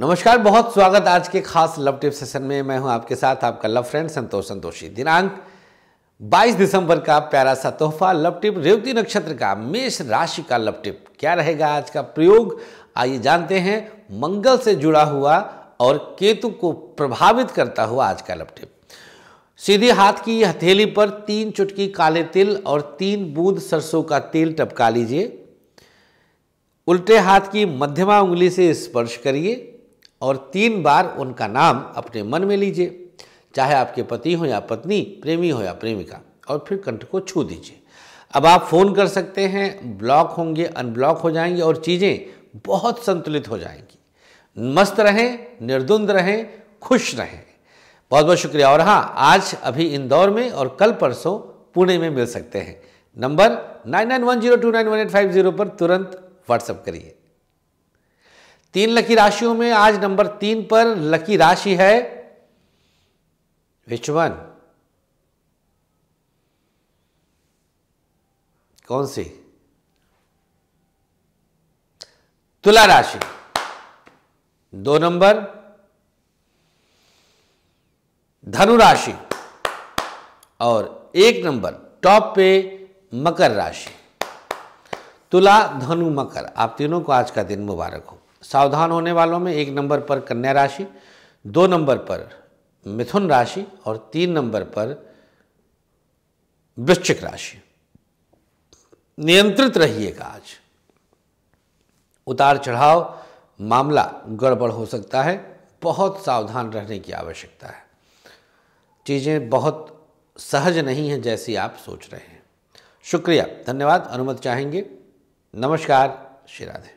नमस्कार बहुत स्वागत आज के खास लव टिप सेशन में मैं हूं आपके साथ आपका लव फ्रेंड संतोष संतोषी दिनांक 22 दिसंबर का प्यारा सा तोहफा लव टिप रेवती नक्षत्र का मेष राशि का लव टिप क्या रहेगा आज का प्रयोग आइए जानते हैं मंगल से जुड़ा हुआ और केतु को प्रभावित करता हुआ आज का लव टिप सीधे हाथ की हथेली पर तीन चुटकी काले तिल और तीन बूंद सरसों का तेल टपका लीजिए उल्टे हाथ की मध्यमा उंगली से स्पर्श करिए और तीन बार उनका नाम अपने मन में लीजिए चाहे आपके पति हो या पत्नी प्रेमी हो या प्रेमिका और फिर कंठ को छू दीजिए अब आप फ़ोन कर सकते हैं ब्लॉक होंगे अनब्लॉक हो जाएंगे और चीज़ें बहुत संतुलित हो जाएंगी मस्त रहें निर्द्वंद रहें खुश रहें बहुत बहुत शुक्रिया और हाँ आज अभी इंदौर में और कल परसों पुणे में मिल सकते हैं number nine nine one zero two nine one eight five zero पर तुरंत व्हाट्सअप करिए तीन लकी राशियों में आज नंबर तीन पर लकी राशि है विच वन कौन सी तुला राशि दो नंबर धनु राशि और एक नंबर टॉप पे मकर राशि तुला धनु मकर आप तीनों को आज का दिन मुबारक हो सावधान होने वालों में एक नंबर पर कन्या राशि दो नंबर पर मिथुन राशि और तीन नंबर पर वृश्चिक राशि नियंत्रित रहिएगा आज उतार चढ़ाव मामला गड़बड़ हो सकता है बहुत सावधान रहने की आवश्यकता है चीज़ें बहुत सहज नहीं है जैसी आप सोच रहे हैं शुक्रिया धन्यवाद अनुमत चाहेंगे नमस्कार श्री राधे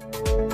Thank you